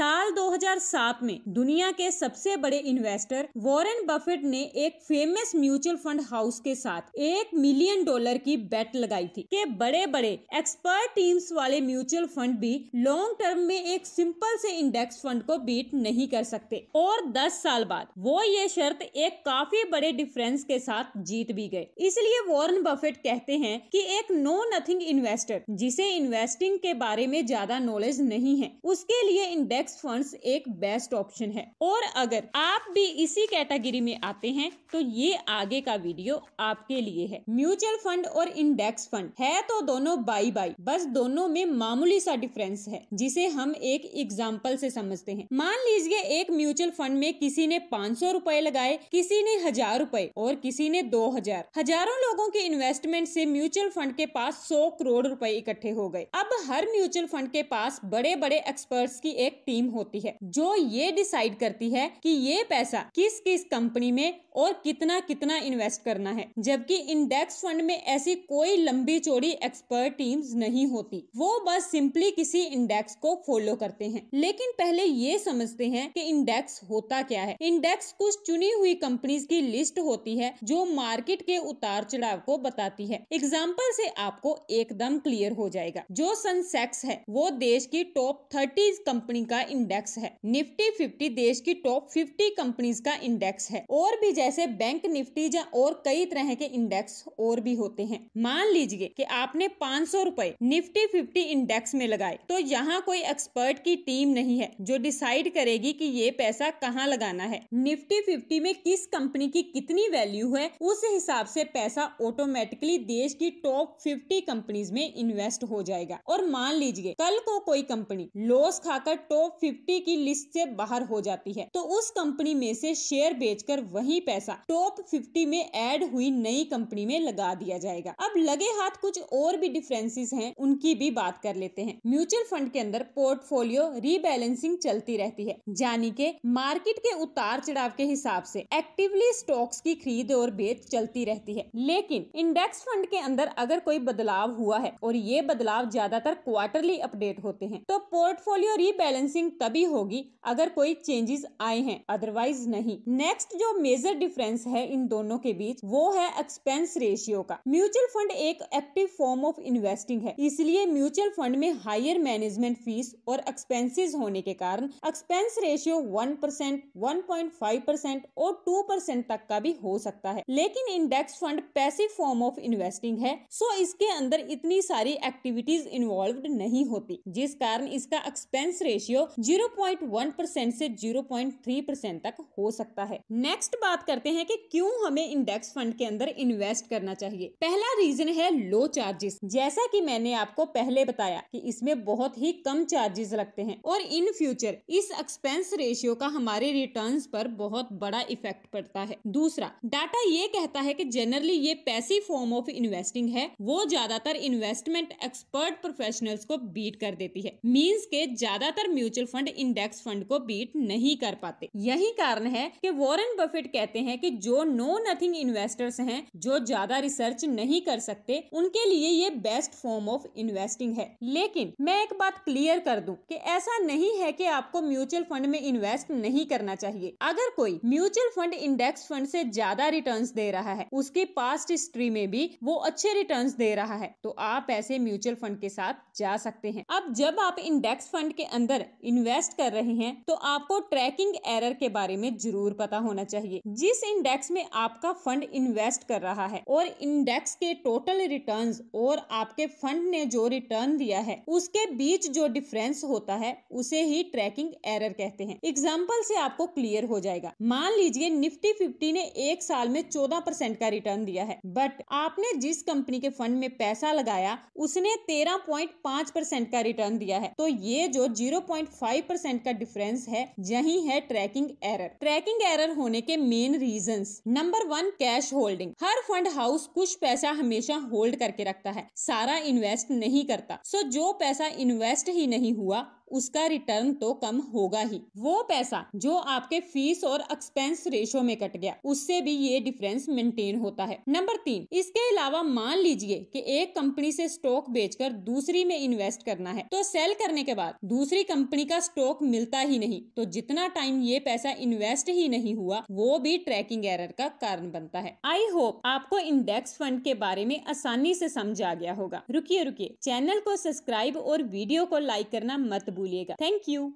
साल 2007 में दुनिया के सबसे बड़े इन्वेस्टर वॉरेन बफेट ने एक फेमस म्यूचुअल फंड हाउस के साथ एक मिलियन डॉलर की बेट लगाई थी के बड़े बड़े एक्सपर्ट टीम्स वाले म्यूचुअल फंड भी लॉन्ग टर्म में एक सिंपल से इंडेक्स फंड को बीट नहीं कर सकते और 10 साल बाद वो ये शर्त एक काफी बड़े डिफरेंस के साथ जीत भी गए इसलिए वॉरेन बफेट कहते हैं कि एक नो नथिंग इन्वेस्टर जिसे इन्वेस्टिंग के बारे में ज्यादा नॉलेज नहीं है उसके लिए इंडेक्स इंडेक्स फंड्स एक बेस्ट ऑप्शन है और अगर आप भी इसी कैटेगरी में आते हैं तो ये आगे का वीडियो आपके लिए है म्यूचुअल फंड और इंडेक्स फंड है तो दोनों बाई बाई बस दोनों में मामूली सा डिफरेंस है जिसे हम एक एग्जाम्पल से समझते हैं मान लीजिए एक म्यूचुअल फंड में किसी ने पाँच सौ रूपए लगाए किसी ने हजार रूपए और किसी ने दो हजार हजारों लोगों के इन्वेस्टमेंट से म्यूचुअल फंड के पास सौ करोड़ रूपए इकट्ठे हो गए अब हर म्यूचुअल फंड के पास बड़े बड़े एक्सपर्ट्स की एक टीम होती है जो ये डिसाइड करती है कि ये पैसा किस किस कंपनी में और कितना कितना इन्वेस्ट करना है जबकि इंडेक्स फंड में ऐसी कोई लंबी चौड़ी एक्सपर्ट टीम्स नहीं होती वो बस सिंपली किसी इंडेक्स को फॉलो करते हैं लेकिन पहले ये समझते हैं कि इंडेक्स होता क्या है इंडेक्स कुछ चुनी हुई कंपनीज की लिस्ट होती है जो मार्केट के उतार चढ़ाव को बताती है एग्जाम्पल से आपको एकदम क्लियर हो जाएगा जो सनसेक्स है वो देश की टॉप थर्टी कंपनी का का इंडेक्स है निफ्टी फिफ्टी देश की टॉप फिफ्टी कंपनीज का इंडेक्स है और भी जैसे बैंक निफ्टी या और कई तरह के इंडेक्स और भी होते हैं मान लीजिए कि आपने पाँच सौ रूपए निफ्टी फिफ्टी इंडेक्स में लगाए तो यहाँ कोई एक्सपर्ट की टीम नहीं है जो डिसाइड करेगी कि ये पैसा कहाँ लगाना है निफ्टी फिफ्टी में किस कंपनी की कितनी वैल्यू है उस हिसाब से पैसा ऑटोमेटिकली देश की टॉप फिफ्टी कंपनीज में इन्वेस्ट हो जाएगा और मान लीजिए कल को कोई कंपनी लॉस खाकर टॉप 50 की लिस्ट से बाहर हो जाती है तो उस कंपनी में से शेयर बेचकर वही पैसा टॉप 50 में ऐड हुई नई कंपनी में लगा दिया जाएगा अब लगे हाथ कुछ और भी डिफरेंसेस हैं उनकी भी बात कर लेते हैं म्यूचुअल फंड के अंदर पोर्टफोलियो रीबैलेंसिंग चलती रहती है यानी के मार्केट के उतार चढ़ाव के हिसाब से एक्टिवली स्टॉक्स की खरीद और बेच चलती रहती है लेकिन इंडेक्स फंड के अंदर अगर कोई बदलाव हुआ है और ये बदलाव ज्यादातर क्वार्टरली अपडेट होते हैं तो पोर्टफोलियो रीबैलेंसिंग इंक्रीजिंग तभी होगी अगर कोई चेंजेस आए हैं अदरवाइज नहीं नेक्स्ट जो मेजर डिफरेंस है इन दोनों के बीच वो है एक्सपेंस रेशियो का म्यूचुअल फंड एक एक्टिव फॉर्म ऑफ इन्वेस्टिंग है इसलिए म्यूचुअल फंड में हायर मैनेजमेंट फीस और एक्सपेंसेस होने के कारण expense ratio one percent one point five percent और टू परसेंट तक का भी हो सकता है लेकिन index fund passive form of investing है सो इसके अंदर इतनी सारी एक्टिविटीज इन्वॉल्व नहीं होती जिस कारण इसका expense ratio zero point one percent से जीरो पॉइंट थ्री परसेंट तक हो सकता है नेक्स्ट बात करते हैं कि क्यों हमें इंडेक्स फंड के अंदर इन्वेस्ट करना चाहिए पहला रीजन है लो चार्जेस जैसा कि मैंने आपको पहले बताया कि इसमें बहुत ही कम चार्जेस लगते हैं और इन फ्यूचर इस एक्सपेंस रेशियो का हमारे रिटर्न पर बहुत बड़ा इफेक्ट पड़ता है दूसरा डाटा ये कहता है की जनरली ये पैसिव फॉर्म ऑफ इन्वेस्टिंग है वो ज्यादातर इन्वेस्टमेंट एक्सपर्ट प्रोफेशनल्स को बीट कर देती है मीन्स के ज्यादातर mutual mutual fund index fund को बीट नहीं कर पाते यही कारण है कि वॉरेन बफेट कहते हैं कि जो नो नथिंग इन्वेस्टर्स हैं जो ज्यादा रिसर्च नहीं कर सकते उनके लिए ये बेस्ट फॉर्म ऑफ इन्वेस्टिंग है लेकिन मैं एक बात क्लियर कर दूं कि ऐसा नहीं है कि आपको म्यूचुअल फंड में इन्वेस्ट नहीं करना चाहिए अगर कोई म्यूचुअल फंड इंडेक्स फंड से ज्यादा रिटर्न दे रहा है उसके पास्ट हिस्ट्री में भी वो अच्छे रिटर्न दे रहा है तो आप ऐसे म्यूचुअल फंड के साथ जा सकते हैं अब जब आप इंडेक्स फंड के अंदर इन्वेस्ट कर रहे हैं तो आपको ट्रैकिंग एरर के बारे में जरूर पता होना चाहिए जिस इंडेक्स में आपका फंड इन्वेस्ट कर रहा है और इंडेक्स के टोटल रिटर्न और आपके फंड ने जो रिटर्न दिया है उसके बीच जो डिफरेंस होता है उसे ही ट्रैकिंग एरर कहते हैं एग्जाम्पल से आपको क्लियर हो जाएगा मान लीजिए निफ्टी फिफ्टी ने एक साल में चौदह परसेंट का रिटर्न दिया है बट आपने जिस कंपनी के फंड में पैसा लगाया उसने तेरह पॉइंट पांच परसेंट का रिटर्न दिया है तो ये जो जीरो पॉइंट फाइव परसेंट का डिफरेंस है यही है ट्रैकिंग एरर ट्रैकिंग एरर होने के main reason number one cash holding हर फंड हाउस कुछ पैसा हमेशा होल्ड करके रखता है सारा इन्वेस्ट नहीं करता सो जो पैसा इन्वेस्ट ही नहीं हुआ उसका रिटर्न तो कम होगा ही वो पैसा जो आपके फीस और एक्सपेंस रेशो में कट गया उससे भी ये डिफरेंस मेंटेन होता है नंबर तीन इसके अलावा मान लीजिए कि एक कंपनी से स्टॉक बेचकर दूसरी में इन्वेस्ट करना है तो सेल करने के बाद दूसरी कंपनी का स्टॉक मिलता ही नहीं तो जितना टाइम ये पैसा इन्वेस्ट ही नहीं हुआ वो भी ट्रैकिंग एरर का कारण बनता है आई होप आपको इंडेक्स फंड के बारे में आसानी से समझ आ गया होगा रुकिए रुकिए चैनल को सब्सक्राइब और वीडियो को लाइक करना मत भूलिएगा थैंक यू